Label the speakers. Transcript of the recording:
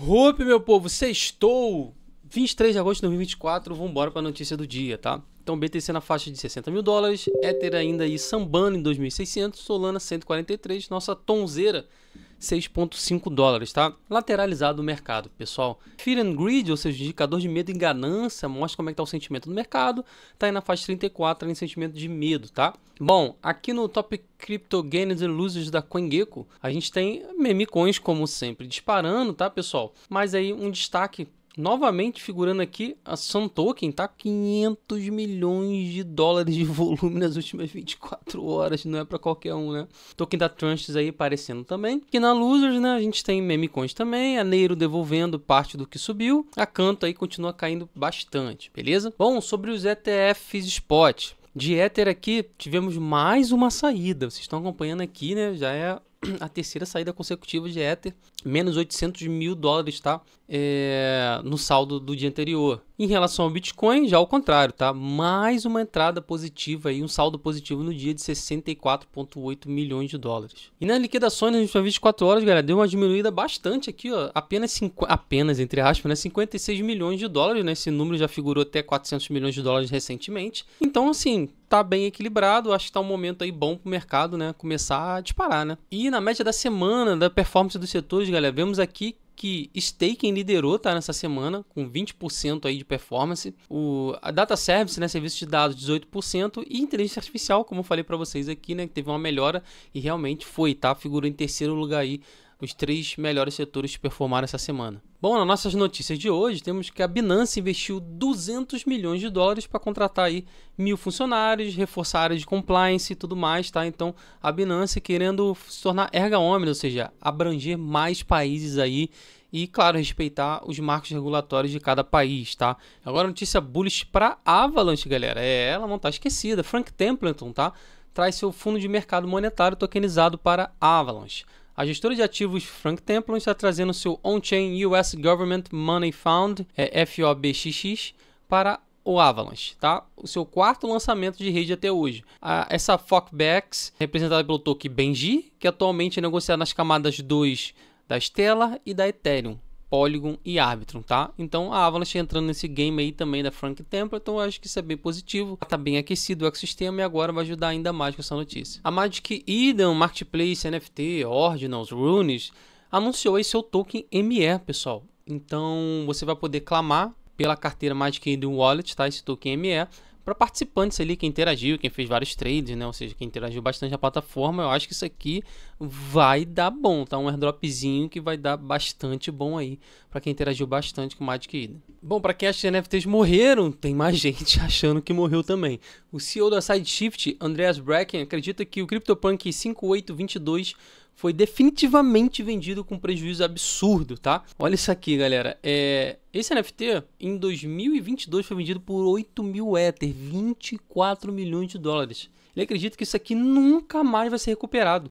Speaker 1: Rup, meu povo, sextou! 23 de agosto de 2024, vamos embora para a notícia do dia, tá? Então, BTC na faixa de 60 mil dólares, Ether ainda aí sambando em 2.600, Solana 143, nossa tonzeira 6,5 dólares, tá? Lateralizado o mercado, pessoal. Fear and Greed, ou seja, indicador de medo e ganância, mostra como é que tá o sentimento do mercado. Tá aí na faixa 34, em tá sentimento de medo, tá? Bom, aqui no Top Crypto Gains and Losers da CoinGecko, a gente tem meme coins, como sempre, disparando, tá, pessoal? Mas aí um destaque novamente figurando aqui, a Sun Token tá 500 milhões de dólares de volume nas últimas 24 horas, não é para qualquer um, né? Token da Trunches aí aparecendo também. Que na Losers, né, a gente tem memecoins também, a Neiro devolvendo parte do que subiu, a Canto aí continua caindo bastante, beleza? Bom, sobre os ETFs spot, de Ether aqui, tivemos mais uma saída. Vocês estão acompanhando aqui, né? Já é a terceira saída consecutiva de Ether, menos 800 mil dólares, tá? É, no saldo do dia anterior. Em relação ao Bitcoin, já ao contrário, tá? Mais uma entrada positiva e um saldo positivo no dia de 64,8 milhões de dólares. E nas liquidações nas últimas 24 horas, galera, deu uma diminuída bastante aqui, ó. Apenas, apenas entre aspas, né? 56 milhões de dólares, né? Esse número já figurou até 400 milhões de dólares recentemente. Então, assim, tá bem equilibrado, acho que tá um momento aí bom pro mercado, né? Começar a disparar, né? E na média da semana da performance dos setores, galera, vemos aqui que staking liderou tá, nessa semana, com 20% aí de performance. O, a data service, né, serviço de dados, 18%. E inteligência artificial, como eu falei para vocês aqui, né, que teve uma melhora e realmente foi, tá? Figurou em terceiro lugar aí os três melhores setores que performaram essa semana. Bom, nas nossas notícias de hoje, temos que a Binance investiu 200 milhões de dólares para contratar aí mil funcionários, reforçar a área de compliance e tudo mais, tá? Então, a Binance querendo se tornar erga omnes, ou seja, abranger mais países aí e, claro, respeitar os marcos regulatórios de cada país, tá? Agora, notícia bullish para Avalanche, galera. É, ela não tá esquecida. Frank Templeton, tá? Traz seu fundo de mercado monetário tokenizado para Avalanche. A gestora de ativos Frank Templon está trazendo seu on-chain US Government Money Fund, é FOBXX, para o Avalanche, tá? O seu quarto lançamento de rede até hoje. essa FOCBEX, representada pelo token Benji, que atualmente é negociada nas camadas 2 da Stella e da Ethereum. Polygon e Arbitrum, tá? Então a Avalanche tá entrando nesse game aí também da Frank Templeton, então eu acho que isso é bem positivo. Tá bem aquecido o ecossistema e agora vai ajudar ainda mais com essa notícia. A Magic Eden, Marketplace, NFT, Ordinals, Runes, anunciou aí seu token ME, pessoal. Então você vai poder clamar pela carteira Magic Eden Wallet, tá? Esse token ME para participantes ali, quem interagiu, quem fez vários trades, né? Ou seja, quem interagiu bastante na plataforma, eu acho que isso aqui vai dar bom, tá? Um airdropzinho que vai dar bastante bom aí para quem interagiu bastante com o Magic Eden. Bom, para quem acha que NFTs morreram, tem mais gente achando que morreu também. O CEO da Sideshift, Andreas Bracken, acredita que o CryptoPunk 5822 foi definitivamente vendido com prejuízo absurdo, tá? Olha isso aqui, galera. É, esse NFT em 2022 foi vendido por 8 mil Ether, 24 milhões de dólares. Ele acredita que isso aqui nunca mais vai ser recuperado.